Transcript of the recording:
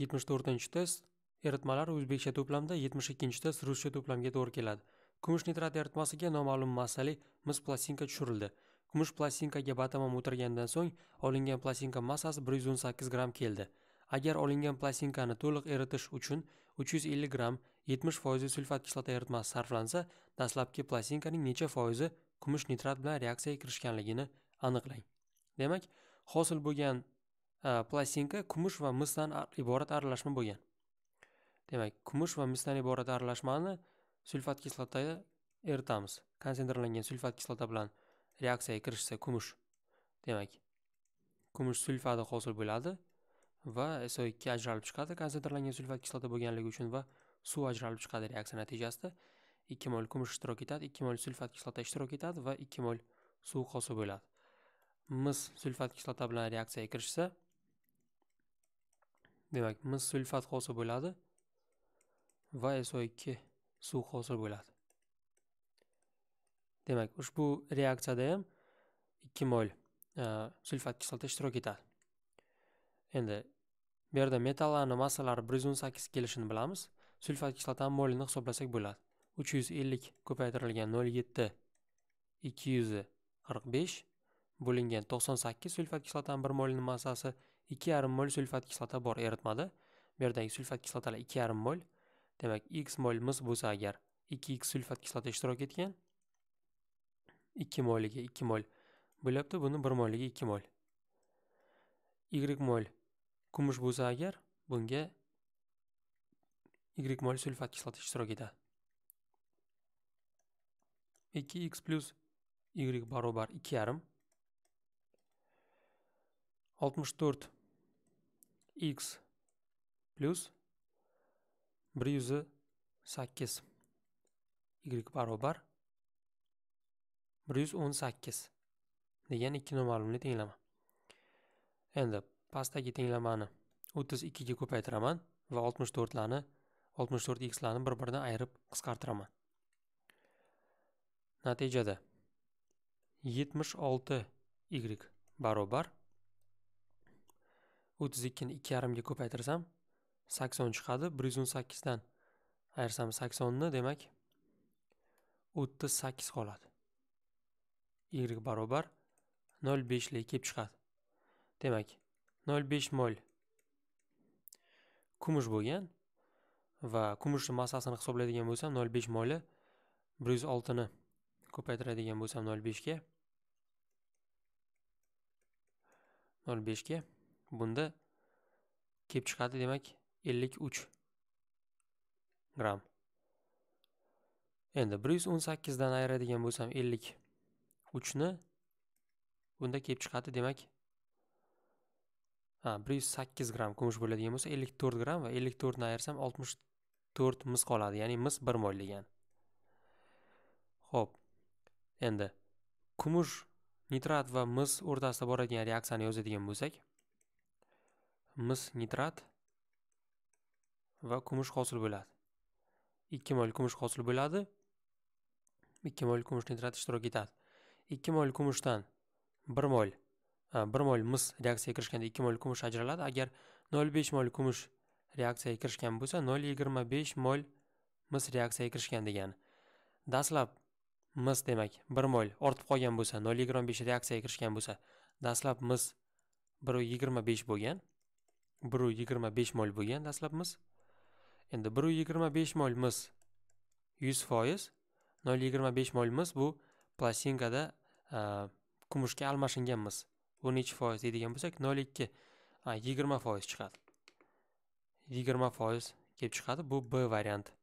yetmish test eritmalar o'zbekcha to'plamda yetmish test ruscha to'plamga to'g'ri keladi kumush nitrat eritmasiga noma'lum massali mis plastinka tushirildi kumush plastinkaga batamom o'tirgandan so'ng olingan plastinka massasi bir yuz o'n sakkiz gramm keldi agar olingan plastinkani to'liq eritish uchun uch yuz ellik gramm yetmish foizi sulfat kislota eritmasi sarflansa dastlabki plastinkaning necha foizi kumush nitrat bilan reaksiyaga kirishganligini aniqlang demak hosil bo'lgan plastinka kumush va misdan iborat aralashma bo'lgan demak kumush va misdan iborat aralashmani sulfat kislotaga eritamiz konsentrlangan sulfat kislota bilan reaksiyaga kirishsa kumush demak kumush sulfati hosil bo'ladi va so ikki ajralib chiqadi konsentrlangan sulfat kislota bo'lganligi uchun va suv ajralib chiqadi reaksiya natijasida ikki mol kumush ishtirok etadi ikki mol sulfat kislota ishtirok etadi va ikki mol suv hosil bo'ladi mis sulfat kislota bilan reaksiyaga kirishsa demak mis sulfat hosil bo'ladi va so2 suv hosil bo'ladi demak ushbu reaksiyada ham ikki mol e, sulfat kislota ishtirok etadi endi bu yerda metallarni massalari bir yuz o'n sakkiz kelishini bilamiz sulfat kislotani molini hisoblasak bo'ladi uch yuz ellik ko'paytirilgan nol yetti ikki yuz qirq besh bo'lingan to'qson sakkiz sulfat kislotani bir molini massasi ikki yarim mol sulfat kislota bor eritmada bu yerdagi sulfat kislotalar ikki yarim mol demak x mol mis bo'lsa agar ikki x sulfat kislota ishtirok etgan ikki molliga ikki mol bo'lyapti buni bir molliga ikki mol y mol kumush bo'lsa agar bunga y mol sulfat kislota ishtirok etadi ikki x plyus y barobar ikki yarim oltmish to'rt x plus bir yuzi sakkiz y barobar bir yuz o'n sakkiz degan ikki noma'lumli tenglama endi pastdagi tenglamani o'ttiz ikkiga ko'paytiraman va oltmish to'rtlarni oltmish to'rt xlarni bir biridan ayirib qisqartiraman natijada yetmish olti y barobar o'ttiz ikkini ikki yarimga ko'paytirsam sakson chiqadi bir yuz o'n sakkizdan ayirsam saksonni demak o'ttiz sakkiz qoladi y barobar nol beshlik kelib chiqadi demak nol besh mol kumush bo'lgan va kumushni massasini hisoblaydigan bo'lsam nol besh moli bir yuz oltini ko'paytiradigan bo'lsam nol beshga nol beshga bunda kelib chiqadi demak 53 gramm endi 118 dan ayiradigan bo'lsam 53 ni bunda kelib chiqadi demak ha 108 gramm kumush bo'ladigan bo'lsa 54 gramm va 54 ni ayirsam 64 mis qoladi ya'ni mis 1 moy degan Xo'p. Endi kumush nitrat va mis o'rtasida boradigan reaksiyani yozadigan bo'lsak, mis nitrat va kumush hosil bo'ladi ikki mol kumush hosil bo'ladi ikki mol kumush nitrat ishtirok etadi ikki mol kumushdan bir mol bir mol mis reaksiyaga kirishganda ikki mol kumush ajraladi agar nol besh mol kumush reaksiyaga kirishgan bo'lsa nol yigirma besh mol mis reaksiyaga kirishgan degani dastlab mis demak bir mol ortib qolgan bo'lsa nol yigirma besh reaksiyaga kirishgan bo'lsa dastlab mis bir yigirma besh bo'lgan bir u yigirma besh mol bo'lgan dastlabimiz. endi bir u yigirma besh molimiz yuz foiz nol yigirma besh bu plastinkada e, kumushga almashinganmiz bu necha foiz deydigan bo'lsak nol ikki yigirma foiz chiqadi yigirma foiz kelib chiqadi bu b varianti